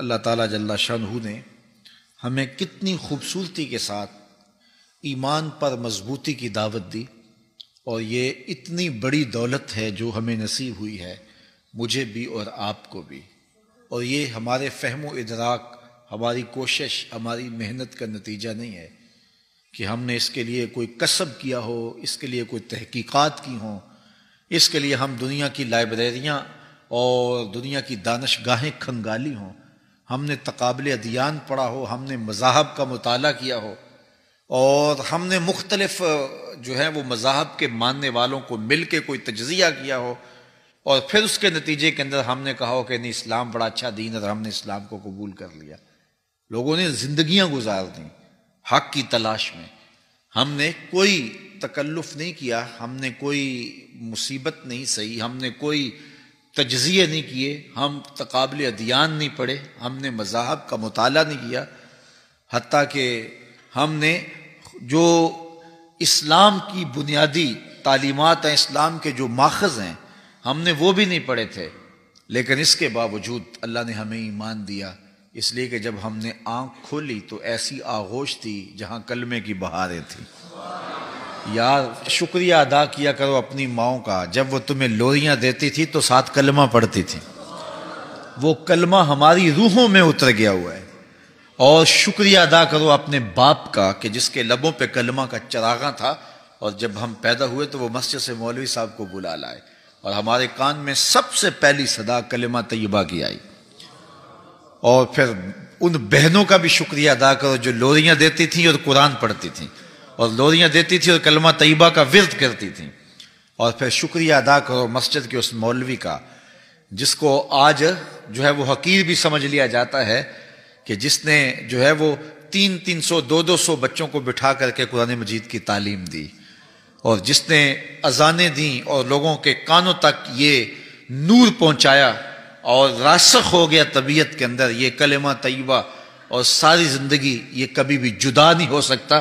अल्लाह ताला जल्ला शाहू ने हमें कितनी खूबसूरती के साथ ईमान पर मजबूती की दावत दी और ये इतनी बड़ी दौलत है जो हमें नसीब हुई है मुझे भी और आपको भी और ये हमारे फहम इदराक हमारी कोशिश हमारी मेहनत का नतीजा नहीं है कि हमने इसके लिए कोई कसब किया हो इसके लिए कोई तहकीकात की हों इसके लिए हम दुनिया की लाइब्रेरियाँ और दुनिया की दानश गाहें खंगाली हों हमने तकबिल अदियान पढ़ा हो हमने मज़ाहब का मताल किया हो और हमने मुख्तलफ जो है वो मज़ाहब के मानने वालों को मिल के कोई तजिया किया हो और फिर उसके नतीजे के अंदर हमने कहा हो कि नहीं इस्लाम बड़ा अच्छा दीन और हमने इस्लाम को कबूल कर लिया लोगों ने जिंदगियां गुजार दी हक की तलाश में हमने कोई तकल्लुफ़ नहीं किया हमने कोई मुसीबत नहीं सही हमने कोई तजिए नहीं किए हम तकबल अदियान नहीं पढ़े हमने मज़ाहब का मताल नहीं किया हती कि हमने जो इस्लाम की बुनियादी तालीमत हैं इस्लाम के जो माखज़ हैं हमने वो भी नहीं पढ़े थे लेकिन इसके बावजूद अल्लाह ने हमें ईमान दिया इसलिए कि जब हमने आँख खोली तो ऐसी आगोश थी जहाँ कलमे की बहारें थी यार शुक्रिया अदा किया करो अपनी माओ का जब वो तुम्हें लोरियां देती थी तो साथ कलमा पढ़ती थी वो कलमा हमारी रूहों में उतर गया हुआ है और शुक्रिया अदा करो अपने बाप का कि जिसके लबों पे कलमा का चरागा था और जब हम पैदा हुए तो वो मस्जिद से मौलवी साहब को बुला लाए और हमारे कान में सबसे पहली सदा कलमा तयबा की आई और फिर उन बहनों का भी शुक्रिया अदा करो जो लोरियां देती थी और कुरान पढ़ती थी और लोरियाँ देती थी और कलमा तयबा का विरद करती थी और फिर शुक्रिया अदा करो मस्जिद के उस मौलवी का जिसको आज जो है वो हकीर भी समझ लिया जाता है कि जिसने जो है वो तीन तीन सौ दो दो सौ बच्चों को बिठा करके कुरान मजीद की तालीम दी और जिसने अजाने दी और लोगों के कानों तक ये नूर पहुंचाया और रासख हो गया तबीयत के अंदर ये कलमा तयबा और सारी ज़िंदगी ये कभी भी जुदा नहीं हो सकता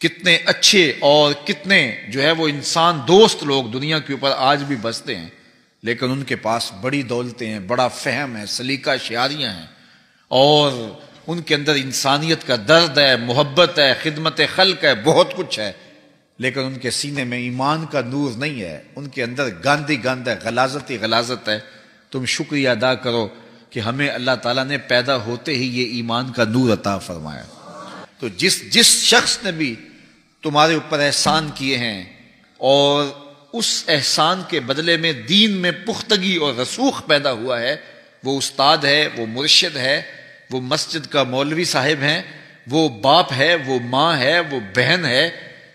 कितने अच्छे और कितने जो है वो इंसान दोस्त लोग दुनिया के ऊपर आज भी बसते हैं लेकिन उनके पास बड़ी दौलतें हैं बड़ा फहम है सलीका शारियाँ हैं और उनके अंदर इंसानियत का दर्द है मोहब्बत है खिदमत खलक है बहुत कुछ है लेकिन उनके सीने में ईमान का नूर नहीं है उनके अंदर गांधी गंद है गलाजत ही गलाजत है तुम शुक्रिया अदा करो कि हमें अल्लाह ताला ने पैदा होते ही ये ईमान का नूर अता फरमाया तो जिस जिस शख्स ने भी तुम्हारे ऊपर एहसान किए हैं और उस एहसान के बदले में दीन में पुख्तगी और रसूख पैदा हुआ है वो उस्ताद है वो मुर्शद है वो मस्जिद का मौलवी साहिब हैं वो बाप है वो माँ है वो बहन है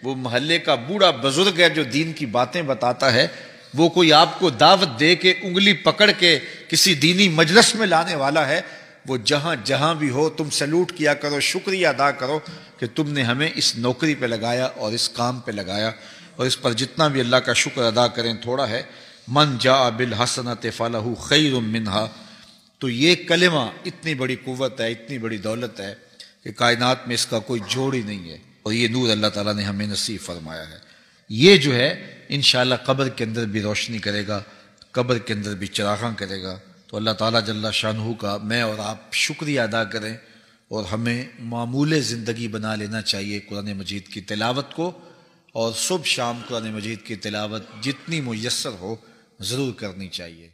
वो मोहल्ले का बूढ़ा बुजुर्ग है जो दीन की बातें बताता है वो कोई आपको दावत दे के उंगली पकड़ के किसी दीनी मजलस में लाने वाला है वो जहाँ जहाँ भी हो तुम सल्यूट किया करो शुक्रिया अदा करो कि तुमने हमें इस नौकरी पे लगाया और इस काम पे लगाया और इस पर जितना भी अल्लाह का शुक्र अदा करें थोड़ा है मन जा बिल हसनत फ़लहू खैर मिनहा तो ये कलमा इतनी बड़ी कुत है इतनी बड़ी दौलत है कि कायनात में इसका कोई जोड़ ही नहीं है और ये नूर अल्लाह ताला ने हमें नसीब फरमाया है ये जो है इन कब्र के अंदर भी रोशनी करेगा कब्र के अंदर भी चराखा करेगा तो अल्लाह ताला जल्ला शाहू का मैं और आप शुक्रिया अदा करें और हमें मामूल ज़िंदगी बना लेना चाहिए कुरान मजीद की तिलावत को और सुबह शाम कुरान मजीद की तिलावत जितनी मैसर हो ज़रूर करनी चाहिए